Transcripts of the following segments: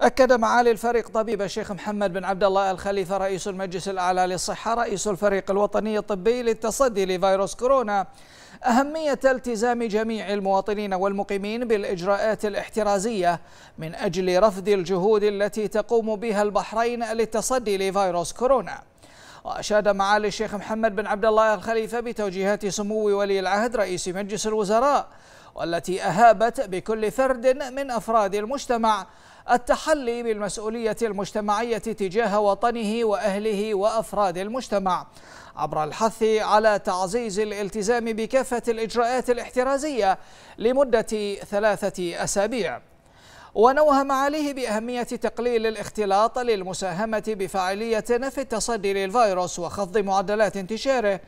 أكد معالي الفريق طبيب الشيخ محمد بن عبد الله الخليفة رئيس المجلس الأعلى للصحة رئيس الفريق الوطني الطبي للتصدي لفيروس كورونا أهمية التزام جميع المواطنين والمقيمين بالإجراءات الاحترازية من أجل رفض الجهود التي تقوم بها البحرين للتصدي لفيروس كورونا وأشاد معالي الشيخ محمد بن عبد الله الخليفة بتوجيهات سمو ولي العهد رئيس مجلس الوزراء والتي أهابت بكل فرد من أفراد المجتمع التحلي بالمسؤولية المجتمعية تجاه وطنه وأهله وأفراد المجتمع عبر الحث على تعزيز الالتزام بكافة الإجراءات الاحترازية لمدة ثلاثة أسابيع ونوه معاليه بأهمية تقليل الاختلاط للمساهمة بفاعلية في التصدي للفيروس وخفض معدلات انتشاره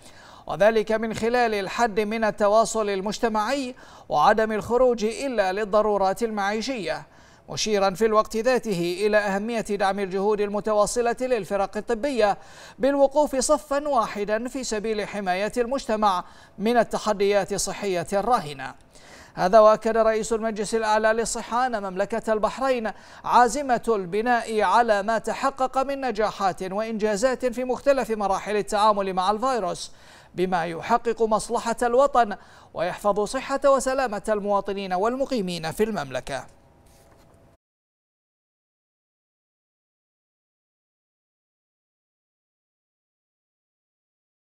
وذلك من خلال الحد من التواصل المجتمعي وعدم الخروج إلا للضرورات المعيشية مشيرا في الوقت ذاته إلى أهمية دعم الجهود المتواصلة للفرق الطبية بالوقوف صفا واحدا في سبيل حماية المجتمع من التحديات الصحية الراهنة هذا وأكد رئيس المجلس الأعلى للصحة أن مملكة البحرين عازمة البناء على ما تحقق من نجاحات وإنجازات في مختلف مراحل التعامل مع الفيروس بما يحقق مصلحة الوطن ويحفظ صحة وسلامة المواطنين والمقيمين في المملكة